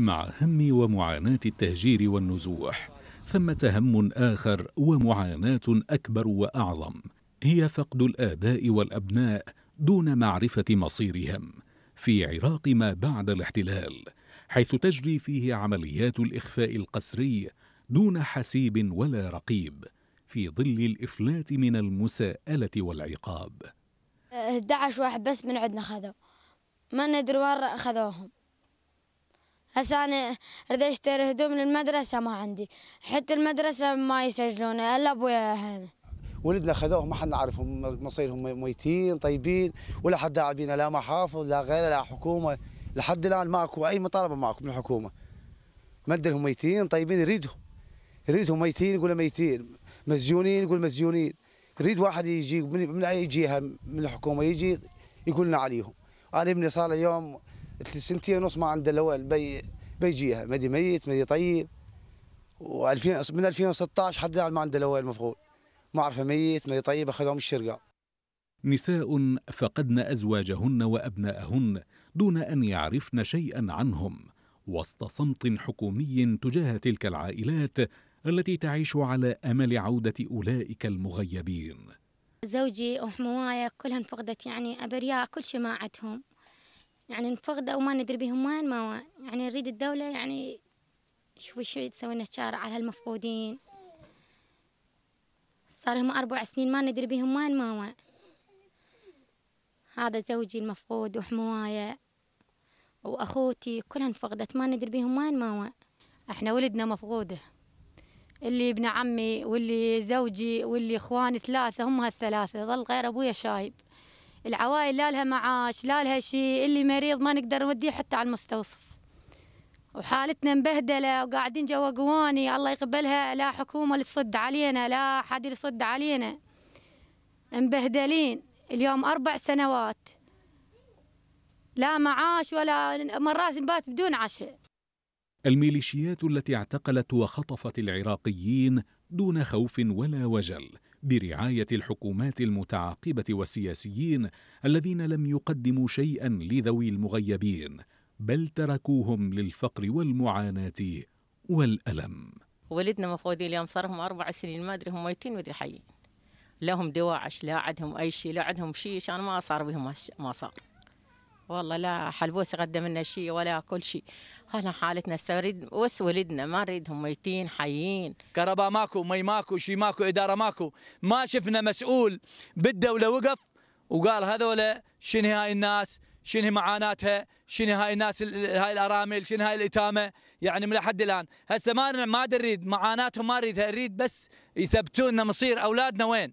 مع هم ومعاناة التهجير والنزوح ثمة هم آخر ومعاناة أكبر وأعظم هي فقد الآباء والأبناء دون معرفة مصيرهم في عراق ما بعد الاحتلال حيث تجري فيه عمليات الإخفاء القسري دون حسيب ولا رقيب في ظل الإفلات من المساءلة والعقاب 11 واحد بس من عندنا خذوا ما ندري وين أخذوهم هسه انا اريد اشتري هدوم للمدرسه ما عندي حتى المدرسه ما يسجلون الا ابويا هنا ولدنا خذوه ما حد نعرفهم مصيرهم ميتين طيبين ولا حد داعبين لا محافظ لا غيره لا حكومه لحد الان ماكو اي مطالبه ماكو من الحكومه مدلهم ميتين طيبين يريدهم يريدهم ميتين يقول ميتين مسجونين يقول مسجونين يريد واحد يجي من اي جهه من الحكومه يجي يقول لنا عليهم انا ابني صار اليوم سنتين ونص ما عنده لوال بي بيجيها مدي ميت مدي طيب و2000 من 2016 حد ما عنده لوال مفقود ما عرفه ميت مدي طيب اخذهم الشرقه نساء فقدن ازواجهن وابناءهن دون ان يعرفن شيئا عنهم وسط صمت حكومي تجاه تلك العائلات التي تعيش على امل عوده اولئك المغيبين. زوجي وحموايا كلهن فقدت يعني ابرياء كل شيء ما عندهم يعني نفقد أو ما ندري بهم وين ما يعني نريد الدولة يعني شوفوا شو تسوي لنا شارع على هالمفقودين صار لهم أربع سنين ما ندري بهم وين ما هذا زوجي المفقود وحمواية وأخوتي كلها انفقدت ما ندري بهم وين ما احنا ولدنا مفقوده اللي ابن عمي واللي زوجي واللي اخواني ثلاثه هم هالثلاثه ظل غير ابويا شايب العوائل لا لها معاش لا لها شيء اللي مريض ما نقدر نوديه حتى على المستوصف وحالتنا مبهدلة وقاعدين جوا قواني الله يقبلها لا حكومة اللي تصد علينا لا حد يصد علينا مبهدلين اليوم أربع سنوات لا معاش ولا مرات نبات بدون عشاء الميليشيات التي اعتقلت وخطفت العراقيين دون خوف ولا وجل برعايه الحكومات المتعاقبه والسياسيين الذين لم يقدموا شيئا لذوي المغيبين بل تركوهم للفقر والمعاناه والالم ولدنا مفقودين اليوم صار لهم اربع سنين ما ادري هم ميتين ما ادري حيين لا هم دواعش لا عندهم اي شيء لا عندهم شيء عشان ما صار بهم ما صار والله لا حلبوس قدم لنا شيء ولا كل شيء احنا حالتنا وس ولدنا ما نريدهم ميتين حيين كهرباء ماكو مي ماكو شيء ماكو اداره ماكو ما شفنا مسؤول بالدوله وقف وقال هذولا شنو هاي الناس شنو معاناتها شنو هاي الناس هاي الارامل شنو هاي الاتامه يعني من لحد الان هسه ما ما نريد معاناتهم ما نريدها نريد بس يثبتونا مصير اولادنا وين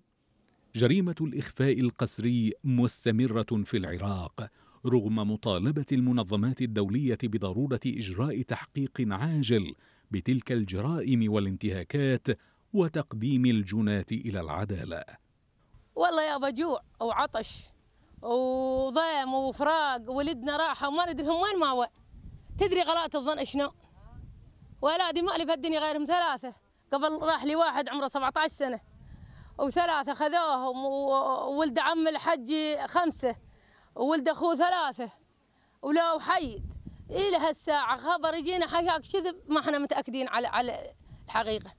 جريمه الاخفاء القسري مستمره في العراق رغم مطالبة المنظمات الدولية بضرورة إجراء تحقيق عاجل بتلك الجرائم والانتهاكات وتقديم الجناة إلى العدالة والله يا جوع وعطش وضيم وفراق ولدنا راحة وما ندري هم وين ما تدري غلاءه الظن شنو ولادي ما لي بهالدنيا غيرهم ثلاثة قبل راح لي واحد عمره 17 سنة وثلاثة خذوهم وولد عم الحج خمسة وولد اخوه ثلاثه ولا حيد الى إيه هالساعه خبر يجينا حياك كذب ما احنا متاكدين على على الحقيقه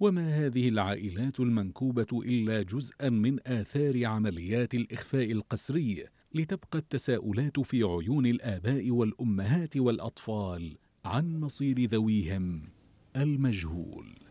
وما هذه العائلات المنكوبه الا جزءا من اثار عمليات الاخفاء القسري لتبقى التساؤلات في عيون الاباء والامهات والاطفال عن مصير ذويهم المجهول